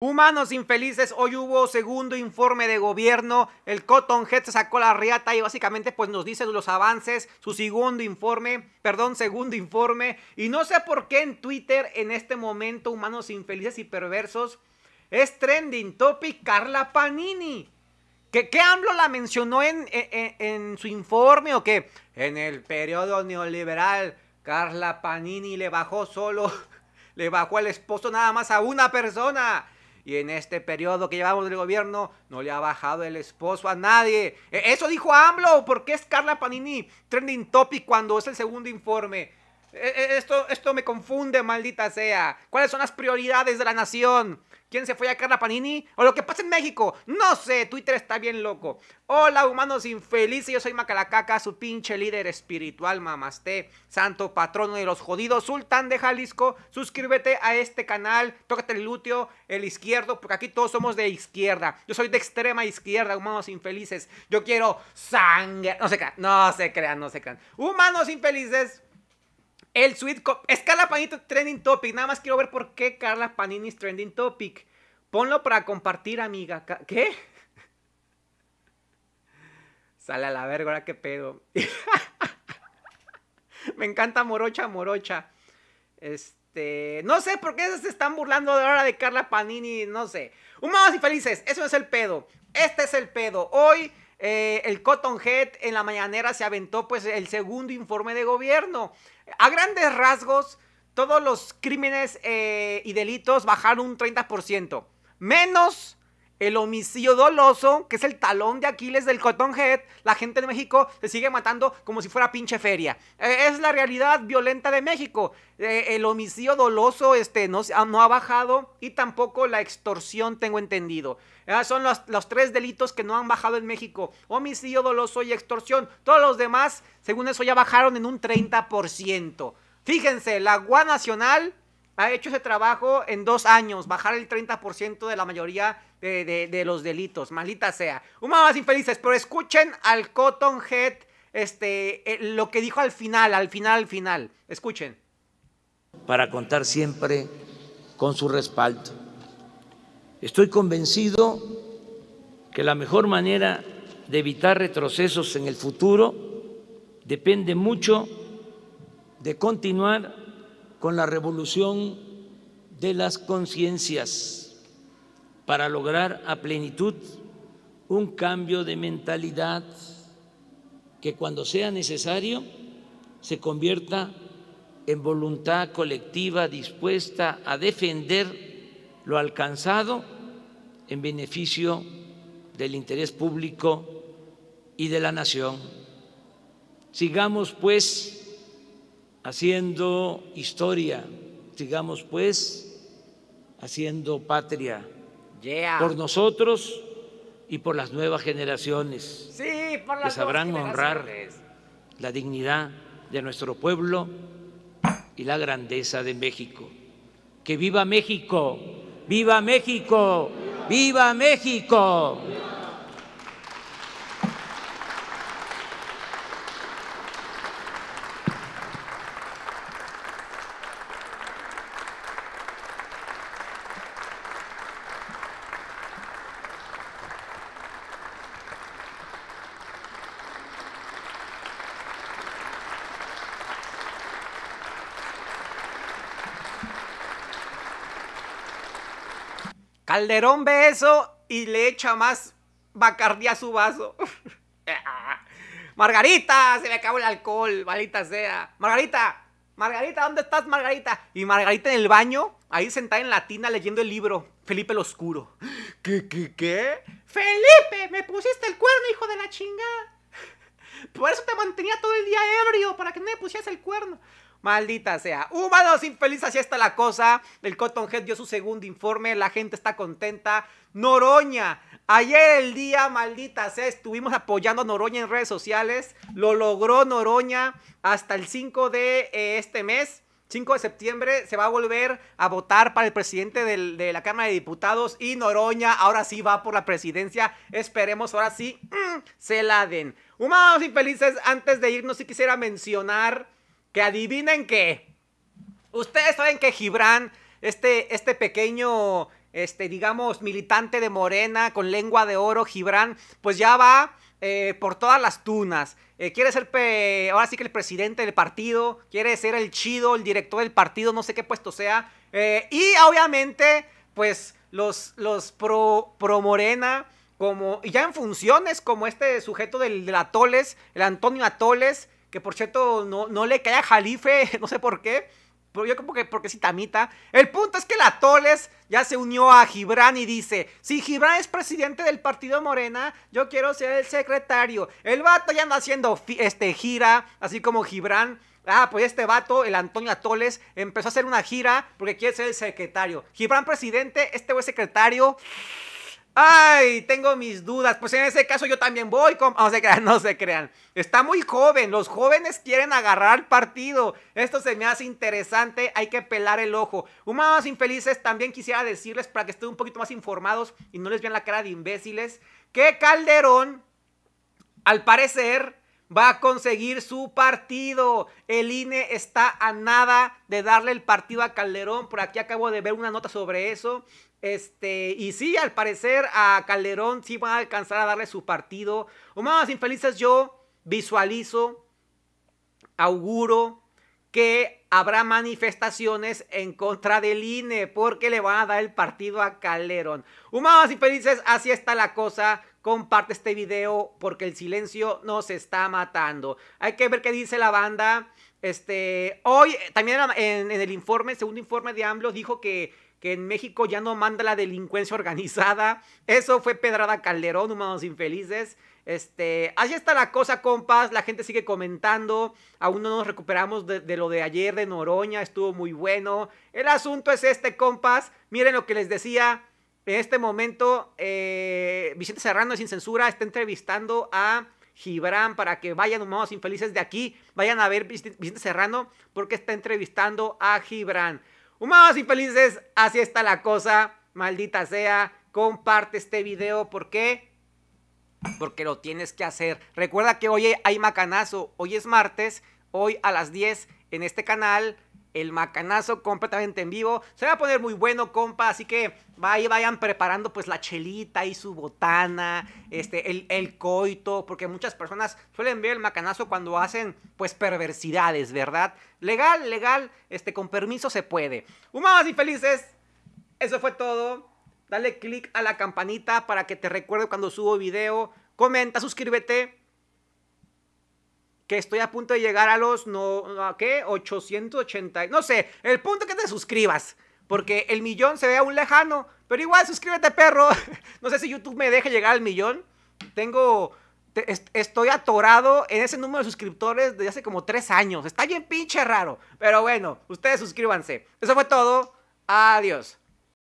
Humanos infelices, hoy hubo segundo informe de gobierno, el Cotton Head sacó la riata y básicamente pues nos dice los avances, su segundo informe, perdón, segundo informe, y no sé por qué en Twitter en este momento, humanos infelices y perversos, es trending topic Carla Panini. ¿Que, qué AMLO la mencionó en, su informe o qué? En el periodo neoliberal, Carla Panini le bajó solo, le bajó al esposo nada más a una persona y en este periodo que llevamos del gobierno, no le ha bajado el esposo a nadie. E, eso dijo AMLO. porque es Carla Panini trending topic cuando es el segundo informe? Eh, eh, esto, esto me confunde, maldita sea. ¿Cuáles son las prioridades de la nación? ¿Quién se fue a Carla Panini? ¿O lo que pasa en México? No sé, Twitter está bien loco. Hola, humanos infelices, yo soy Macalacaca, su pinche líder espiritual, Mamasté, santo patrono de los jodidos, sultán de Jalisco. Suscríbete a este canal, tócate el lúteo, el izquierdo, porque aquí todos somos de izquierda. Yo soy de extrema izquierda, humanos infelices. Yo quiero sangre. No se crean, no se crean, no se crean. Humanos infelices. El Sweet Cop. Es Carla Panini Trending Topic. Nada más quiero ver por qué Carla Panini es Trending Topic. Ponlo para compartir, amiga. ¿Qué? Sale a la verga, ahora qué pedo. Me encanta Morocha, Morocha. Este. No sé por qué se están burlando ahora de Carla Panini. No sé. humados y felices. Eso es el pedo. Este es el pedo. Hoy eh, el Cotton Head en la mañanera se aventó pues el segundo informe de gobierno. A grandes rasgos, todos los crímenes eh, y delitos bajaron un 30%, menos el homicidio doloso, que es el talón de Aquiles del Cotton Head, la gente de México se sigue matando como si fuera pinche feria. Eh, es la realidad violenta de México. Eh, el homicidio doloso este, no, no, ha bajado y tampoco la extorsión, tengo entendido. Ah, son los, tres delitos que no han bajado en México. Homicidio doloso y extorsión. Todos los demás, según eso, ya bajaron en un 30%. Fíjense, la Guardia Nacional ha hecho ese trabajo en dos años, bajar el 30% de la mayoría de, los delitos, maldita sea. Una más infelices, pero escuchen al Cotton Head este, eh, lo que dijo al final, al final, al final. Escuchen. Para contar siempre con su respaldo. Estoy convencido que la mejor manera de evitar retrocesos en el futuro depende mucho de continuar con la revolución de las conciencias para lograr a plenitud un cambio de mentalidad que cuando sea necesario se convierta en voluntad colectiva dispuesta a defender lo alcanzado en beneficio del interés público y de la nación. Sigamos pues haciendo historia, sigamos pues haciendo patria por nosotros y por las nuevas generaciones que sabrán honrar la dignidad de nuestro pueblo y la grandeza de México. ¡Que ¡Viva México! ¡Viva México! ¡Viva México! Calderón ve eso y le echa más bacardía a su vaso. Margarita, se me acabó el alcohol, malita sea. Margarita, Margarita, ¿dónde estás, Margarita? Y Margarita en el baño, ahí sentada en la tina leyendo el libro, Felipe el Oscuro. ¿Qué, qué, qué? Felipe, me pusiste el cuerno, hijo de la chingada. Por eso te mantenía todo el día ebrio, para que no me pusieras el cuerno. Maldita sea. Humanos infelices así está la cosa. El Cottonhead dio su segundo informe. La gente está contenta. Noroña. Ayer el día, maldita sea, estuvimos apoyando a Noroña en redes sociales. Lo logró Noroña hasta el 5 de eh, este mes. 5 de septiembre se va a volver a votar para el presidente de la Cámara de Diputados y Noroña ahora sí va por la presidencia. Esperemos ahora sí mm, se la den. Humanos infelices, antes de irnos si quisiera mencionar que adivinen qué. Ustedes saben que Gibran, este, este pequeño, este, digamos, militante de Morena con lengua de oro, Gibran, pues ya va eh, por todas las tunas. Eh, quiere ser ahora sí que el presidente del partido, quiere ser el chido, el director del partido, no sé qué puesto sea. Eh, y obviamente, pues los, los pro, pro Morena, como ya en funciones, como este sujeto del Atoles, el Antonio Atoles, que por cierto no, no le cae a Jalife, no sé por qué. Pero yo como que porque es tamita El punto es que la Toles ya se unió a Gibran y dice: Si Gibran es presidente del partido Morena, yo quiero ser el secretario. El vato ya anda haciendo este, gira, así como Gibran. Ah, pues este vato, el Antonio Atoles, empezó a hacer una gira porque quiere ser el secretario. Gibran presidente, este güey secretario. Ay, tengo mis dudas. Pues en ese caso yo también voy. No se crean, no se crean. Está muy joven. Los jóvenes quieren agarrar partido. Esto se me hace interesante. Hay que pelar el ojo. Humanos infelices, también quisiera decirles para que estén un poquito más informados y no les vean la cara de imbéciles. Que Calderón, al parecer, va a conseguir su partido. El INE está a nada de darle el partido a Calderón. Por aquí acabo de ver una nota sobre eso. Este, y sí, al parecer a Calderón sí va a alcanzar a darle su partido. Humanos infelices, yo visualizo, auguro que habrá manifestaciones en contra del INE porque le van a dar el partido a Calderón. Humanos infelices, así está la cosa comparte este video porque el silencio nos está matando. Hay que ver qué dice la banda. Este, hoy también en, el informe, segundo informe de AMLO, dijo que que en México ya no manda la delincuencia organizada. Eso fue Pedrada Calderón, humanos infelices. Este, así está la cosa, compas. La gente sigue comentando. Aún no nos recuperamos de, de, lo de ayer de Noroña. Estuvo muy bueno. El asunto es este, compas. Miren lo que les decía. En este momento, eh, Vicente Serrano Sin Censura está entrevistando a Gibran para que vayan humados infelices de aquí, vayan a ver Vicente Serrano porque está entrevistando a Gibran. humados infelices, así está la cosa, maldita sea, comparte este video, ¿por qué? Porque lo tienes que hacer. Recuerda que hoy hay macanazo, hoy es martes, hoy a las 10 en este canal el macanazo completamente en vivo. Se va a poner muy bueno, compa, así que ahí vayan preparando pues la chelita y su botana, este, el, coito, porque muchas personas suelen ver el macanazo cuando hacen pues perversidades, ¿verdad? Legal, legal, este, con permiso se puede. Humanos y felices, eso fue todo. Dale click a la campanita para que te recuerde cuando subo video. Comenta, suscríbete que estoy a punto de llegar a los, no, ¿a qué? 880, no sé, el punto que te suscribas, porque el millón se ve aún lejano, pero igual suscríbete perro, no sé si YouTube me deja llegar al millón, tengo, estoy atorado en ese número de suscriptores desde hace como tres años, está bien pinche raro, pero bueno, ustedes suscríbanse, eso fue todo, adiós.